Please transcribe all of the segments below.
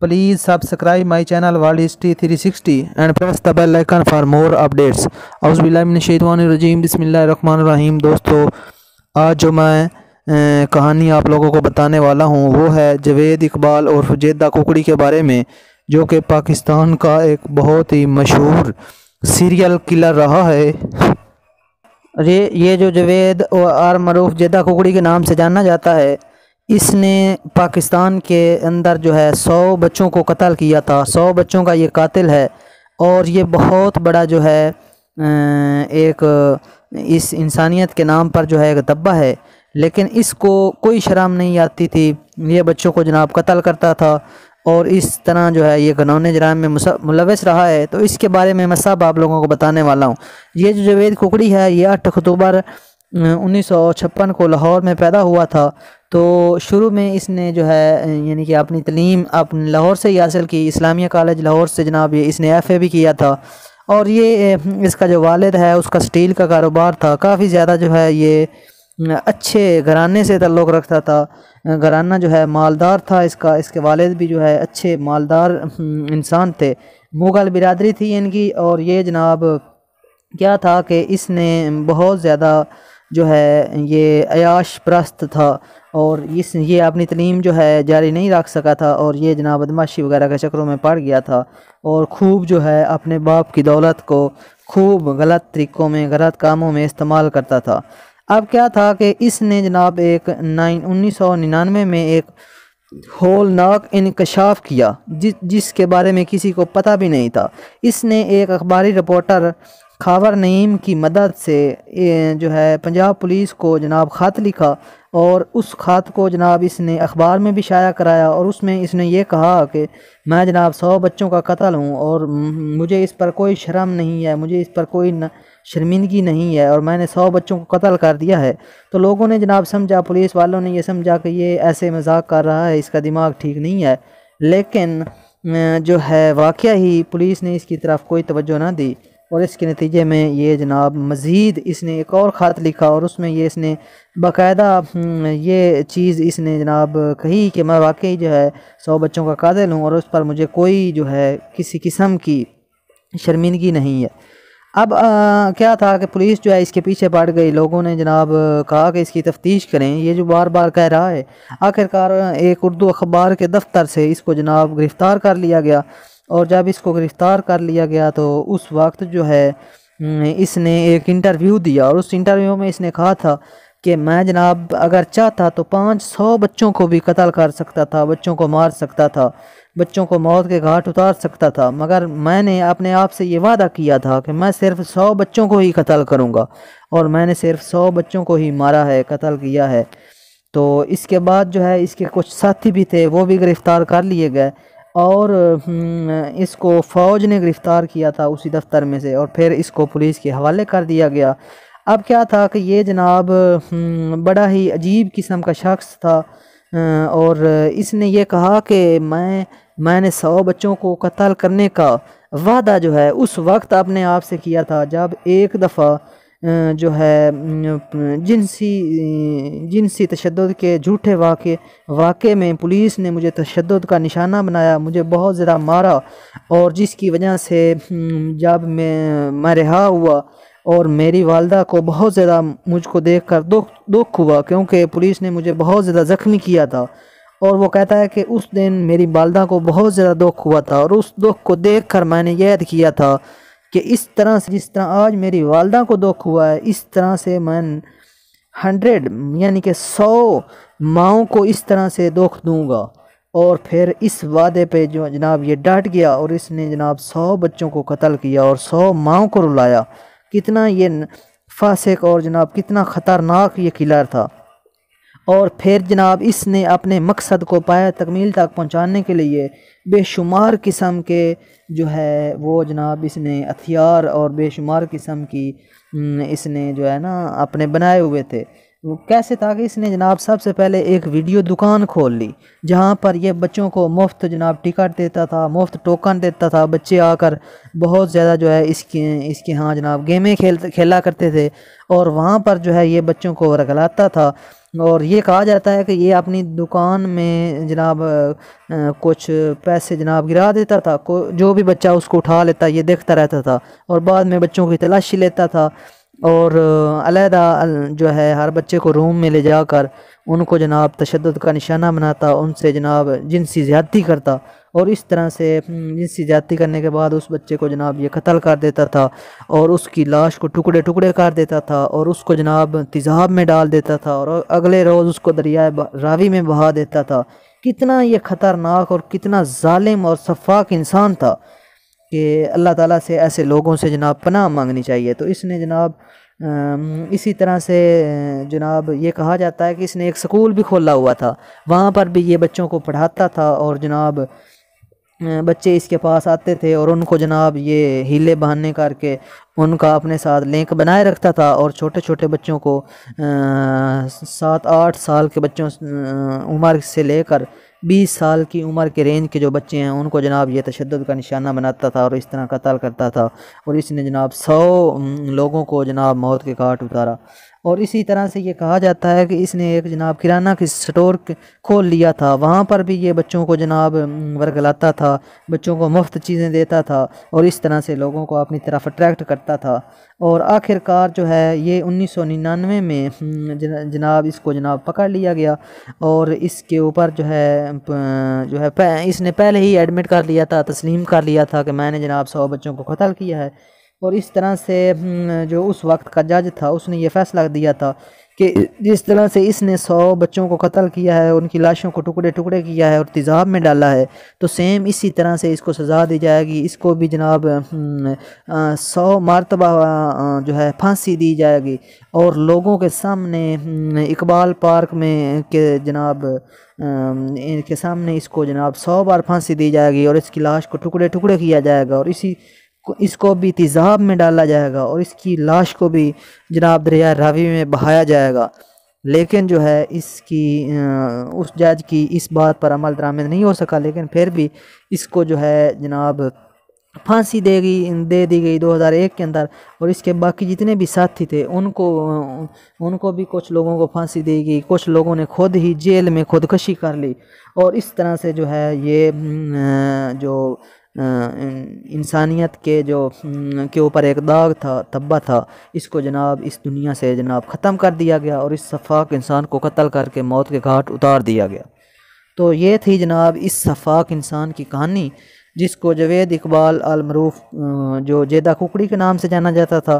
Please subscribe my channel world history 360 and press the bell icon more updates updates. अउज़बिल्लाशैतवानरजीम बसमीम दोस्तों आज जो मैं कहानी आप लोगों को बताने वाला हूँ वो है जवेद इकबाल और फुजेदा कुकड़ी के बारे में जो कि पाकिस्तान का एक बहुत ही मशहूर सीरियल किलर रहा है ये ये जो जवेद और आर मरूफ जेदा कुकड़ी के नाम से जाना जाता है इसने पाकिस्तान के अंदर जो है सौ बच्चों को कत्ल किया था सौ बच्चों का ये कातिल है और ये बहुत बड़ा जो है एक इस इंसानियत के नाम पर जो है एक दब्बा है लेकिन इसको कोई शर्म नहीं आती थी ये बच्चों को जनाब कत्ल करता था और इस तरह जो है ये घनौने जराम में मुलवस रहा है तो इसके बारे में मैं सब आप लोगों को बताने वाला हूँ ये जो जवेद कुकड़ी है ये आठ अक्टूबर उन्नीस को लाहौर में पैदा हुआ था तो शुरू में इसने जो है यानी कि अपनी तलीम अपने लाहौर से ही हासिल की इस्लामिया कॉलेज लाहौर से जनाब ये इसने एफ़ भी किया था और ये इसका जो वालद है उसका स्टील का कारोबार था काफ़ी ज़्यादा जो है ये अच्छे घराने से तल्लुक़ रखता था घराना जो है मालदार था इसका इसके वालद भी जो है अच्छे मालदार हम्म, इंसान थे मुग़ल बिरादरी थी इनकी और ये जनाब क्या था कि इसने बहुत ज़्यादा जो है ये अयाश प्रस्त था और इस ये अपनी तलीम जो है जारी नहीं रख सका था और ये जनाब बदमाशी वगैरह के चक्करों में पड़ गया था और खूब जो है अपने बाप की दौलत को खूब गलत तरीक़ों में गलत कामों में इस्तेमाल करता था अब क्या था कि इसने जनाब एक नाइन उन्नीस सौ निन्यानवे में एक होलनाक इनकशाफ किया जिस जिसके बारे में किसी को पता भी नहीं था इसने एक अखबारी रिपोर्टर खावर नईम की मदद से जो है पंजाब पुलिस को जनाब ख़त लिखा और उस ख़त को जनाब इसने अखबार में भी शाया कराया और उसमें इसने ये कहा कि मैं जनाब सौ बच्चों का कत्ल हूँ और मुझे इस पर कोई शर्म नहीं है मुझे इस पर कोई न, शर्मिंदगी नहीं है और मैंने सौ बच्चों को कत्ल कर दिया है तो लोगों ने जनाब समझा पुलिस वालों ने यह समझा कि ये ऐसे मजाक कर रहा है इसका दिमाग ठीक नहीं है लेकिन जो है वाक़ ही पुलिस ने इसकी तरफ कोई तोज्जो ना दी और इसके नतीजे में ये जनाब मज़ीद इसने एक और ख़त लिखा और उसमें ये इसने बाकायदा हम्म, ये चीज़ इसने जनाब कही कि मैं वाकई जो है सौ बच्चों का कादिल हूँ और उस पर मुझे कोई जो है किसी किस्म की शर्मिंदगी नहीं है अब आ, क्या था कि पुलिस जो है इसके पीछे पड़ गई लोगों ने जनाब कहा कि इसकी तफ्तीश करें ये जो बार बार कह रहा है आखिरकार एक उर्दू अखबार के दफ्तर से इसको जनाब गिरफ़्तार कर लिया गया और जब इसको गिरफ़्तार कर लिया गया तो उस वक्त जो है हम्म, इसने एक इंटरव्यू दिया और उस इंटरव्यू में इसने कहा था कि मैं जनाब अगर चाहता तो पाँच सौ बच्चों को भी कत्ल कर सकता था बच्चों को मार सकता था बच्चों को मौत के घाट उतार सकता था मगर मैंने अपने आप से ये वादा किया था कि मैं सिर्फ सौ बच्चों को ही कत्ल करूँगा और मैंने सिर्फ सौ बच्चों को ही मारा है कत्ल किया है तो इसके बाद जो है इसके कुछ साथी भी थे वो भी गिरफ़्तार कर लिए गए और हम्म, इसको फ़ौज ने गिरफ़्तार किया था उसी दफ्तर में से और फिर इसको पुलिस के हवाले कर दिया गया अब क्या था कि ये जनाब हम्म, बड़ा ही अजीब किस्म का शख्स था और इसने ये कहा कि मैं मैंने सौ बच्चों को कत्ल करने का वादा जो है उस वक्त अपने आप से किया था जब एक दफ़ा जो है जिनसी जिनसी तशद के झूठे वाक़े वाक़े में पुलिस ने मुझे तशद का निशाना बनाया मुझे बहुत ज़्यादा मारा और जिसकी वजह से हम्म, जब मैं मैं रिहा हुआ और मेरी वालदा को बहुत ज़्यादा मुझको देख कर दुख दुख हुआ क्योंकि पुलिस ने मुझे बहुत ज़्यादा ज़ख्मी किया था और वो कहता है कि उस दिन मेरी वालदा को बहुत ज़्यादा दुख हुआ था और उस दुख को देख कर मैंने याद किया था कि इस तरह से जिस तरह आज मेरी वालदा को दुख हुआ है इस तरह से मैं हंड्रेड यानी कि सौ माओ को इस तरह से दुख दूंगा और फिर इस वादे पे जो जनाब ये डांट गया और इसने जनाब सौ बच्चों को कत्ल किया और सौ माओ को रुलाया कितना ये फ़ासेक और जनाब कितना ख़तरनाक ये किलर था और फिर जनाब इसने अपने मकसद को पाया तकमील तक पहुँचाने के लिए बेशुमार किस्म के जो है वो जनाब इसने हथियार और बेशुमार किस्म की हम्म, इसने जो है ना अपने बनाए हुए थे वो कैसे कि इसने जनाब सबसे पहले एक वीडियो दुकान खोल ली जहाँ पर यह बच्चों को मुफ्त जनाब टिकट देता था मुफ्त टोकन देता था बच्चे आकर बहुत ज़्यादा जो है इसके इसके यहाँ जनाब गेमें खेल खेला करते थे और वहाँ पर जो है ये बच्चों को रगलाता था और ये कहा जाता है कि ये अपनी दुकान में जनाब कुछ पैसे जनाब गिरा देता था जो भी बच्चा उसको उठा लेता ये देखता रहता था और बाद में बच्चों की तलाशी लेता था और अलहदा जो है हर बच्चे को रूम में ले जाकर उनको जनाब तशद का निशाना बनाता उनसे जनाब जिनसी ज़्यादती करता और इस तरह से हम्म, जिनसी जाति करने के बाद उस बच्चे को जनाब ये कत्ल कर देता था और उसकी लाश को टुकड़े टुकड़े कर देता था और उसको जनाब तेज़ाब में डाल देता था और अगले रोज़ उसको दरिया रावी में बहा देता था कितना ये ख़तरनाक और कितना ालिम और शफाक इंसान था कि अल्लाह ताला से ऐसे लोगों से जनाब पनाह मांगनी चाहिए तो इसने जनाब इसी तरह से जनाब ये कहा जाता है कि इसने एक स्कूल भी खोला हुआ था वहाँ पर भी ये बच्चों को पढ़ाता था और जनाब बच्चे इसके पास आते थे और उनको जनाब ये हीले बहाने करके उनका अपने साथ लिंक बनाए रखता था और छोटे छोटे बच्चों को सात आठ साल के बच्चों उम्र से लेकर बीस साल की उम्र के रेंज के जो बच्चे हैं उनको जनाब ये तशद का निशाना बनाता था और इस तरह कतल करता था और इसने जनाब सौ लोगों को जनाब मौत के घाट उतारा और इसी तरह से ये कहा जाता है कि इसने एक जनाब किराना की स्टोर खोल लिया था वहाँ पर भी ये बच्चों को जनाब वर्गलाता था बच्चों को मुफ्त चीज़ें देता था और इस तरह से लोगों को अपनी तरफ अट्रैक्ट करता था और आखिरकार जो है ये उन्नीस सौ निन्यानवे में जनाब इसको जनाब पकड़ लिया गया और इसके ऊपर जो है जो है इसने पहले ही एडमिट कर लिया था तस्लीम कर लिया था कि मैंने जनाब सौ बच्चों को कत्ल किया है और इस तरह से हम्म, जो उस वक्त का जज था उसने ये फैसला दिया था कि जिस तरह से इसने सौ बच्चों को कत्ल किया है उनकी लाशों को टुकड़े टुकड़े किया है और तेज़ाब में डाला है तो सेम इसी तरह से इसको सज़ा दी जाएगी इसको भी जनाब हम्म, सौ मरतबा जो है फांसी दी जाएगी और लोगों के सामने हम्म, इकबाल पार्क में के जनाब इनके सामने इसको जनाब सौ बार फांसी दी जाएगी और इसकी लाश को टुकड़े टुकड़े किया जाएगा और इसी इसको भी तेज़ाब में डाला जाएगा और इसकी लाश को भी जनाब दरिया रावी में बहाया जाएगा लेकिन जो है इसकी उस जज की इस बात पर अमल दरामद नहीं हो सका लेकिन फिर भी इसको जो है जनाब फांसी दे गई दे दी गई 2001 के अंदर और इसके बाकी जितने भी साथी थे उनको उनको भी कुछ लोगों को फांसी दी गई कुछ लोगों ने खुद ही जेल में खुदकशी कर ली और इस तरह से जो है ये जो इंसानियत के जो के ऊपर एक दाग था तब्बा था इसको जनाब इस दुनिया से जनाब ख़त्म कर दिया गया और इस शफाक इंसान को कत्ल करके मौत के घाट उतार दिया गया तो ये थी जनाब इस शफाक इंसान की कहानी जिसको जवेद इकबाल अलमरूफ जो जेदा कुकड़ी के नाम से जाना जाता था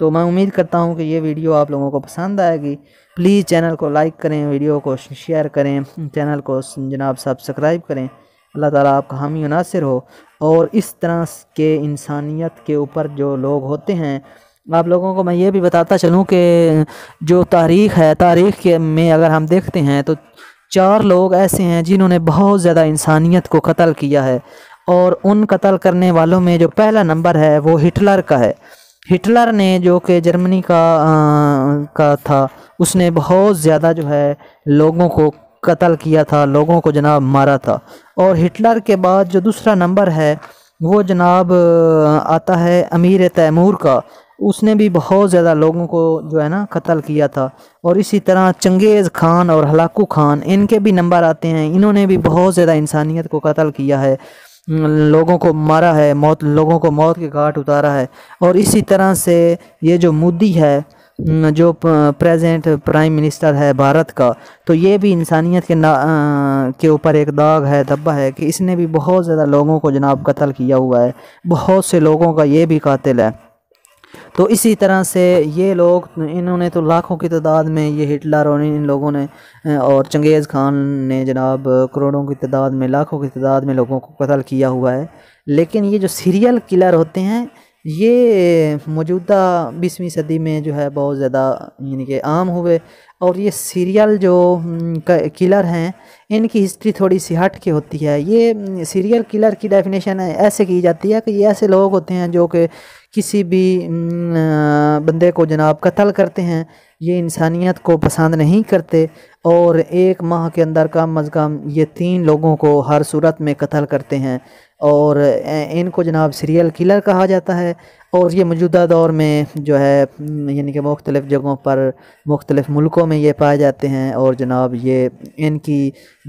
तो मैं उम्मीद करता हूँ कि ये वीडियो आप लोगों को पसंद आएगी प्लीज़ चैनल को लाइक करें वीडियो को शेयर करें चैनल को जनाब सब्सक्राइब करें अल्लाह ताला आपका हामी मुनासर हो और इस तरह के इंसानियत के ऊपर जो लोग होते हैं आप लोगों को मैं ये भी बताता चलूँ कि जो तारीख़ है तारीख़ के में अगर हम देखते हैं तो चार लोग ऐसे हैं जिन्होंने बहुत ज़्यादा इंसानियत को कत्ल किया है और उन कत्ल करने वालों में जो पहला नंबर है वो हिटलर का है हिटलर ने जो कि जर्मनी का आ, का था उसने बहुत ज़्यादा जो है लोगों को कत्ल किया था लोगों को जनाब मारा था और हिटलर के बाद जो दूसरा नंबर है वो जनाब आता है अमीर तैमूर का उसने भी बहुत ज़्यादा लोगों को जो है ना कत्ल किया था और इसी तरह चंगेज़ खान और हलाकू खान इनके भी नंबर आते हैं इन्होंने भी बहुत ज़्यादा इंसानियत को कत्ल किया है लोगों को मारा है मौत लोगों को मौत के घाट उतारा है और इसी तरह से ये जो मोदी है जो प्रेजेंट प्राइम मिनिस्टर है भारत का तो ये भी इंसानियत के ना के ऊपर एक दाग है धब्बा है कि इसने भी बहुत ज़्यादा लोगों को जनाब कत्ल किया हुआ है बहुत से लोगों का ये भी कातिल है तो इसी तरह से ये लोग इन्होंने तो लाखों की तादाद में ये हिटलर और इन लोगों ने और चंगेज़ खान ने जनाब करोड़ों की तादाद में लाखों की तादाद में लोगों को कत्ल किया हुआ है लेकिन ये जो सीरियल किलर होते हैं ये मौजूदा बीसवीं सदी में जो है बहुत ज़्यादा यानी कि आम हुए और ये सीरियल जो किलर हैं इनकी हिस्ट्री थोड़ी सी हट के होती है ये सीरियल किलर की डेफिनेशन ऐसे की जाती है कि ये ऐसे लोग होते हैं जो कि किसी भी बंदे को जनाब कत्ल करते हैं ये इंसानियत को पसंद नहीं करते और एक माह के अंदर कम अज़ कम ये तीन लोगों को हर सूरत में कत्ल करते हैं और इनको जनाब सीरियल किलर कहा जाता है और ये मौजूदा दौर में जो है यानी कि मुख्तलिफ़ जगहों पर मुख्तलिफ़ मुल्कों में ये पाए जाते हैं और जनाब ये इनकी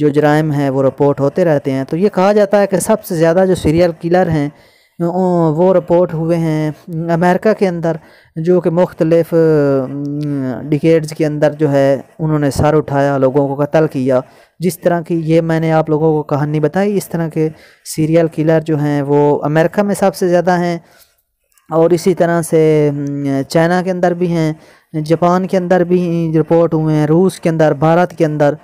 जो जराइम है वो रिपोर्ट होते रहते हैं तो ये कहा जाता है कि सबसे ज़्यादा जो सीरियल किलर हैं वो रिपोर्ट हुए हैं अमेरिका के अंदर जो कि मुख्तलफ़ डिकेड्स के अंदर जो है उन्होंने सर उठाया लोगों को कत्ल किया जिस तरह की ये मैंने आप लोगों को कहानी बताई इस तरह के सीरियल किलर जो हैं वो अमेरिका में सबसे ज़्यादा हैं और इसी तरह से चाइना के अंदर भी हैं जापान के अंदर भी रिपोर्ट हुए हैं रूस के अंदर भारत के अंदर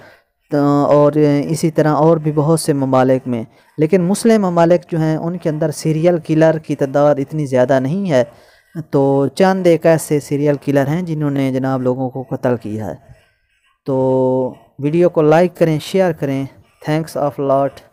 और इसी तरह और भी बहुत से ममालिक में लेकिन मुस्लिम ममालिक जो हैं उनके अंदर सीरियल किलर की तादाद इतनी ज़्यादा नहीं है तो चंद एक ऐसे सीरियल किलर हैं जिन्होंने जनाब लोगों को कत्ल किया है तो वीडियो को लाइक करें शेयर करें थैंक्स ऑफ लॉट